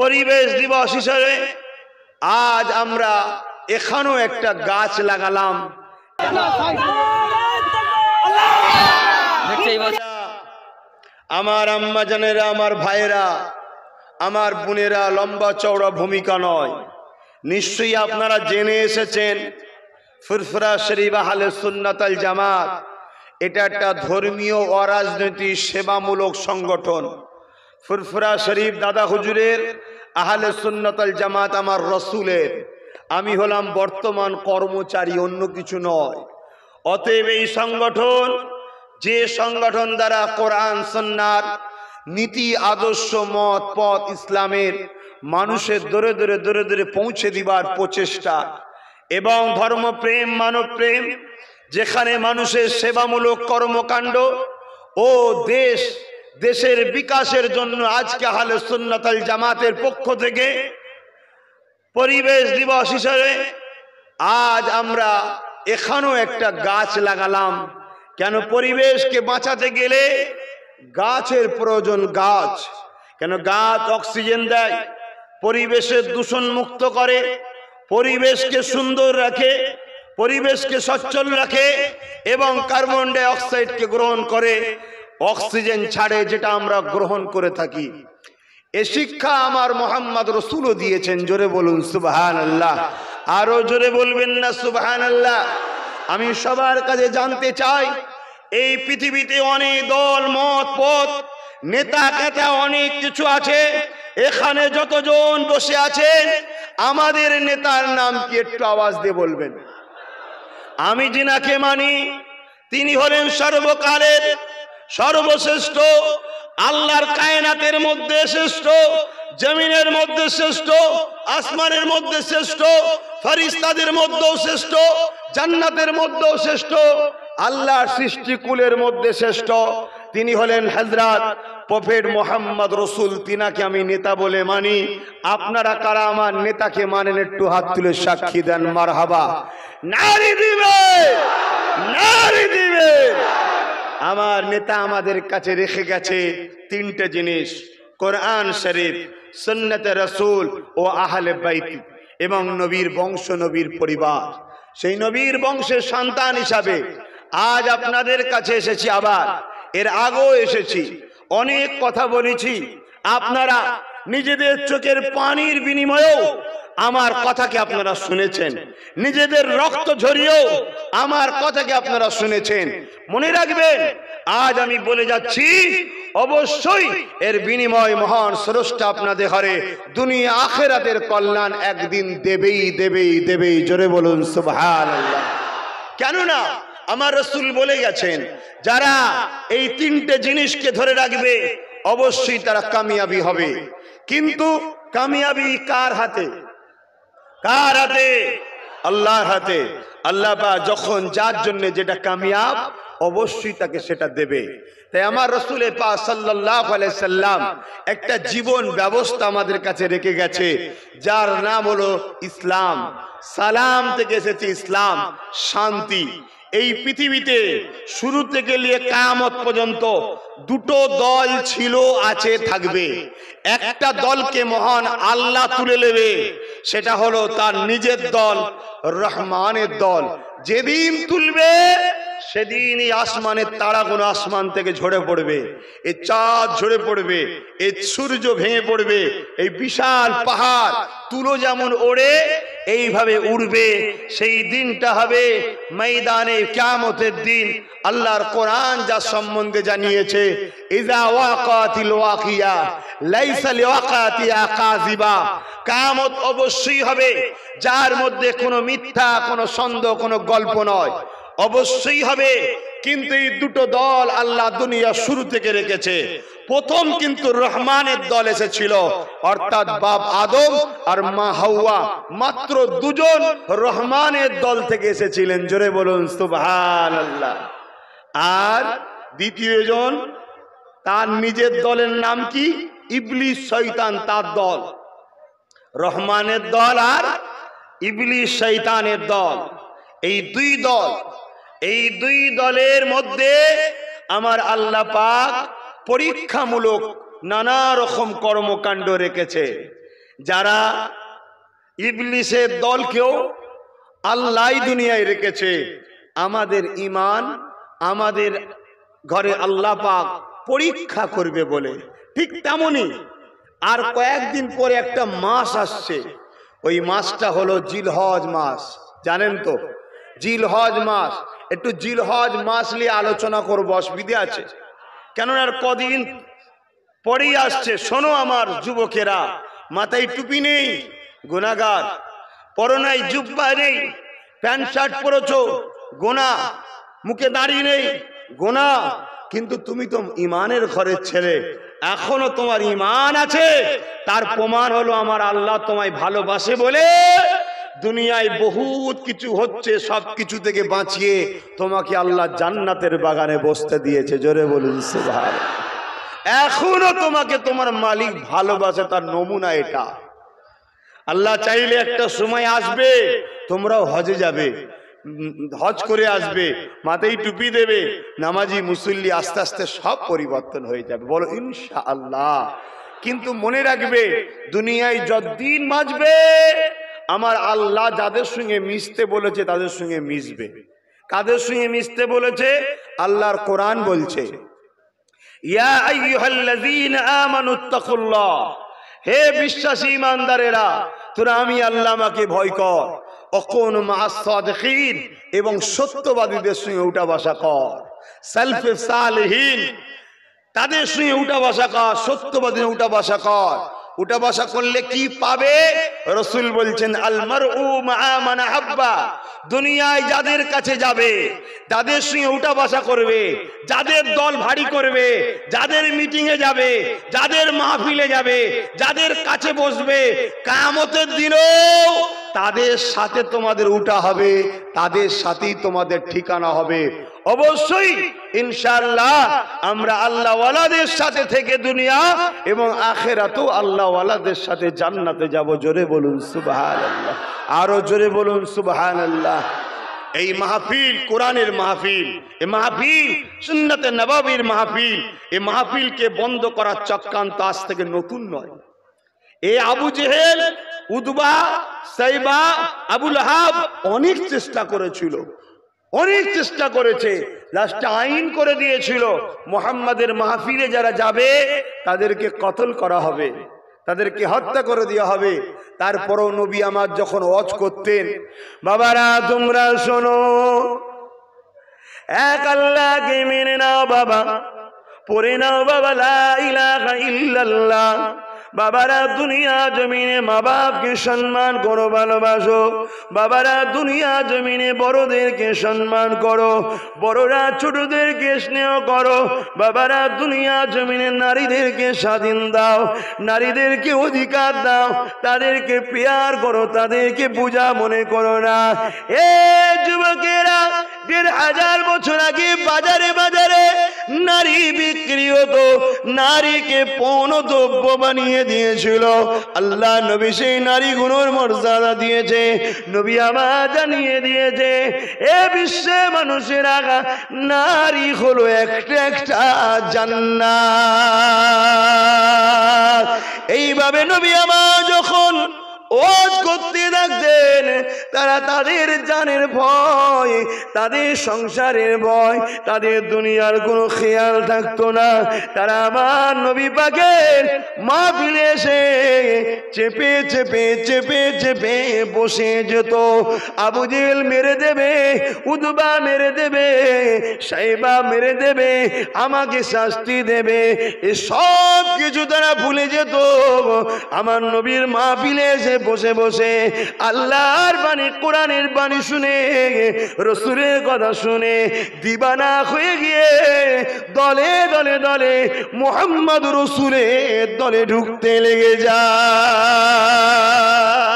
পরিবেশ দিবস হিসাবে আজ আমরা এখানেও একটা গাছ লাগালাম আমার আম্মা জানেরা আমার ভাইয়েরা আমার বোনেরা লম্বা চওড়া ভূমিকা নয় নিশ্চয়ই আপনারা জেনে এসেছেন ফুরফুরা শরীফ আহলে সুন্নাতাল জামাত এটা একটা ধর্মীয় অরাজনৈতিক সেবামূলক সংগঠন ফুরফুরা শরীফ দাদা হুজুরের আহলে সুন্নতাল জামাত আমার রসুলের আমি হলাম বর্তমান কর্মচারী অন্য কিছু নয় অতএব এই সংগঠন যে সংগঠন দ্বারা কোরআন সন্ন্যার নীতি আদর্শ মত পথ ইসলামের মানুষের দূরে দূরে দূরে দূরে পৌঁছে দিবার প্রচেষ্টা এবং ধর্মপ্রেম মানবপ্রেম যেখানে মানুষের সেবামূলক কর্মকাণ্ড ও দেশ দেশের বিকাশের জন্য আজকে হালে সুন্নতাল জামাতের পক্ষ থেকে পরিবেশ দিবস হিসেবে আজ আমরা এখানেও একটা গাছ লাগালাম কেন পরিবেশকে বাঁচাতে গেলে গাছের প্রয়োজন গাছ কেন গাছ অক্সিজেন দেয় পরিবেশের দূষণ মুক্ত করে পরিবেশকে সুন্দর রাখে পরিবেশকে সচ্ছল রাখে এবং কার্বন ডাই অক্সাইডকে গ্রহণ করে অক্সিজেন ছাড়ে যেটা আমরা গ্রহণ করে থাকি এ শিক্ষা আমার মোহাম্মদ রসুলও দিয়েছেন জোরে বলুন সুবাহান আল্লাহ আরো জোরে বলবেন না সুবাহান আল্লাহ আমি সবার কাছে জানতে চাই এই পৃথিবীতে অনেক দল মত পথ নেতা কেতা অনেক কিছু আছে এখানে যতজন বসে আছেন আমাদের নেতার নাম কি একটু আওয়াজ দিয়ে বলবেন আমি জিনাকে মানি তিনি হলেন সর্বকালের সর্বশ্রেষ্ঠ আল্লাহর কায়নাতের মধ্যে শ্রেষ্ঠ জমিনের মধ্যে শ্রেষ্ঠ আসমানের মধ্যে শ্রেষ্ঠ ফারিস্তাদের মধ্যেও শ্রেষ্ঠ জান্নাতের মধ্যেও শ্রেষ্ঠ আল্লাহ সৃষ্টিকুলের মধ্যে শ্রেষ্ঠ তিনি হলেন হাজরাত প্রফেট মোহাম্মদ রসুল তিনাকে আমি নেতা বলে মানি আপনারা কারা আমার নেতাকে মানেন একটু হাত তুলে সাক্ষী দেন মার হাবা নারী দিবে নারী দিবে আমার নেতা আমাদের কাছে রেখে গেছে তিনটে জিনিস কোরআন শরীফ সন্ন্যতে রসুল ও আহলে বাইতি এবং নবীর বংশ নবীর পরিবার সেই নবীর বংশের সন্তান হিসাবে আজ আপনাদের কাছে এসেছি আবার এর আগেও এসেছি অনেক কথা বলেছি আপনারা নিজেদের চোখের পানির বিনিময়েও আমার কথাকে আপনারা শুনেছেন নিজেদের রক্ত ঝরিয়েও আমার কথাকে আপনারা শুনেছেন মনে রাখবেন আজ আমি বলে যাচ্ছি অবশ্যই এর বিনিময় মহান স্রষ্টা আপনাদের হরে দুনিয়া আখেরাতের কল্যাণ একদিন দেবেই দেবেই দেবেই জোরে বলুন সুভান কেননা আমার রসুল বলে গেছেন যারা এই তিনটে জিনিসকে ধরে রাখবে অবশ্যই তারা কামিয়াবি হবে কিন্তু কামিয়াবি কার হাতে কার হাতে আল্লাহর হাতে আল্লাহ যখন যার জন্য যেটা কামিয়াব অবশ্যই তাকে সেটা দেবে তাই আমার রসুলের পা সাল্লাহ সাল্লাম একটা জীবন ব্যবস্থা আমাদের কাছে রেখে গেছে যার নাম হলো ইসলাম সালাম থেকে এসেছে ইসলাম শান্তি এই পৃথিবীতে শুরু থেকে নিয়ে কামত পর্যন্ত দুটো দল ছিল আছে থাকবে একটা দলকে মহান আল্লাহ তুলে নেবে সেটা হলো তার নিজের দল রহমানের দল যেদিন তুলবে সেদিনই আসমানের তারা কোনো আসমান থেকে ঝরে পড়বে এ চাঁদ ঝরে পড়বে এ সূর্য ভেঙে পড়বে এই বিশাল পাহাড় তুলো যেমন ওড়ে এইভাবে উড়বে সেই দিনটা হবে ময়দানে ক্যামতের দিন আল্লাহর কোরআন যা সম্বন্ধে জানিয়েছে ইজা লাইসা অবশ্যই হবে যার মধ্যে কোনো মিথ্যা কোনো সন্দেহ কোনো গল্প নয় অবশ্যই হবে কিন্তু এই দুটো দল আল্লাহ দুনিয়া শুরু থেকে রেখেছে প্রথম কিন্তু রহমানের দল এসেছিল অর্থাৎ বাপ আদম আর মা হাওয়া মাত্র দুজন রহমানের দল থেকে এসেছিলেন জোরে বলুন সুবহান আল্লাহ আর দ্বিতীয় জন তার নিজের দলের নাম কি ইবলিশ শৈতান তার দল রহমানের দল আর ইবলিশ শৈতানের দল এই দুই দল এই দুই দলের মধ্যে আমার আল্লাহ পাক পরীক্ষামূলক নানা রকম কর্মকাণ্ড রেখেছে যারা ইবলিসের দলকেও আল্লাহ দুনিয়ায় রেখেছে আমাদের ইমান আমাদের ঘরে আল্লাহ পাক পরীক্ষা করবে বলে ঠিক তেমনই আর কয়েকদিন পরে একটা মাস আসছে ওই মাসটা হলো জিলহজ মাস জানেন তো জিলহজ মাস একটু জিলহজ মাস নিয়ে আলোচনা করবো অসুবিধে আছে কেননা আর কদিন পরেই আসছে শোনো আমার যুবকেরা মাথায় টুপি নেই গুণাগার নাই জুব্বা নেই প্যান্ট শার্ট পরেছ গোনা মুখে দাঁড়িয়ে নেই গোনা কিন্তু তুমি তো ইমানের ঘরের ছেলে এখনো তোমার ইমান আছে তার প্রমাণ হলো আমার আল্লাহ তোমায় ভালোবাসে বলে দুনিয়ায় বহুত কিছু হচ্ছে সব কিছু থেকে বাঁচিয়ে তোমাকে আল্লাহ জান্নাতের বাগানে বসতে দিয়েছে জোরে বলুন সুভার এখনো তোমাকে তোমার মালিক ভালোবাসে তার নমুনা এটা আল্লাহ চাইলে একটা সময় আসবে তোমরাও হজে যাবে হজ করে আসবে মাথায় টুপি দেবে নামাজি মুসল্লি আস্তে আস্তে সব পরিবর্তন হয়ে যাবে বলো ইনশাআল্লাহ কিন্তু মনে রাখবে দুনিয়ায় যতদিন বাঁচবে আমার আল্লাহ যাদের সঙ্গে মিশতে বলেছে তাদের সঙ্গে মিশবে কাদের সঙ্গে মিশতে বলেছে আল্লাহর কোরআন বলছে হে বিশ্বাসী ইমানদারেরা তোরা আমি আল্লাহ আমাকে ভয় কর অকন মাসীন এবং সত্যবাদীদের সঙ্গে উঠা বাসা কর সেলফ সালহীন তাদের সঙ্গে উঠা বাসা কর সত্যবাদী উঠা বাসা কর উঠা বসা করলে কি পাবে রসুল বলছেন আলমার মানা হাব্বা দুনিয়ায় যাদের কাছে যাবে তাদের সঙ্গে উঠা বসা করবে যাদের দল ভারী করবে যাদের মিটিংয়ে যাবে যাদের মাহফিলে যাবে যাদের কাছে বসবে কামতের দিনও তাদের সাথে তোমাদের উঠা হবে তাদের সাথেই তোমাদের ঠিকানা হবে অবশ্যই ইনশাল্লাহ আমরা আল্লাহওয়ালাদের সাথে থেকে দুনিয়া এবং আখেরাতেও আল্লাহওয়ালাদের সাথে জান্নাতে যাব জোরে বলুন সুবাহ আল্লাহ আরও জোরে বলুন সুবাহান আল্লাহ এই মাহফিল কোরআনের মাহফিল এ মাহফিল সুন্নতে নবাবির মাহফিল এ মাহফিলকে বন্ধ করার চক্রান্ত আজ থেকে নতুন নয় এ আবু জেহেল উদবা সাইবা আবুল হাব অনেক চেষ্টা করেছিল অনেক চেষ্টা করেছে লাস্টে আইন করে দিয়েছিল মোহাম্মদের মাহফিলে যারা যাবে তাদেরকে কতল করা হবে তাদেরকে হত্যা করে দেওয়া হবে তারপরও নবী আমার যখন অজ করতেন বাবারা তোমরা শোনো এক আল্লাহ কে মেনে নাও বাবা পরে নাও বাবা লা ইল্লাল্লাহ বাবারা দুনিয়া জমিনে মা বাপকে সম্মান করো ভালোবাসো বাবারা দুনিয়া জমিনে বড়দেরকে সম্মান করো বড়রা ছোটদেরকে স্নেহ করো বাবারা দুনিয়া জমিনে নারীদেরকে স্বাধীন দাও নারীদেরকে অধিকার দাও তাদেরকে পেয়ার করো তাদেরকে বুঝা মনে করো না এ যুবকেরা দেড় হাজার বছর আগে বাজারে বাজারে স্ত্রীও তো নারীকে দ্রব্য বানিয়ে দিয়েছিল আল্লাহ নবী সেই নারীগুলোর মর্যাদা দিয়েছে নবী আমার জানিয়ে দিয়েছে এ বিশ্বে মানুষের আগা নারী হলো একটা একটা জান্নাত এইভাবে নবী আমার ওজ করতে থাকতেন তারা তাদের জানের ভয় তাদের সংসারের ভয় তাদের দুনিয়ার কোনো খেয়াল থাকতো না তারা আমার নবী পাকের মা ফিরে এসে চেপে চেপে চেপে চেপে বসে যেত আবু জেল মেরে দেবে উদবা মেরে দেবে সাইবা মেরে দেবে আমাকে শাস্তি দেবে এসব কিছু তারা ভুলে যেত আমার নবীর মা ফিরে এসে বসে বসে আল্লাহর বাণী কোরআনের বাণী শুনে রসুরের কথা শুনে দিবানা হয়ে গিয়ে দলে দলে দলে মোহাম্মদ রসুরের দলে ঢুকতে লেগে যায়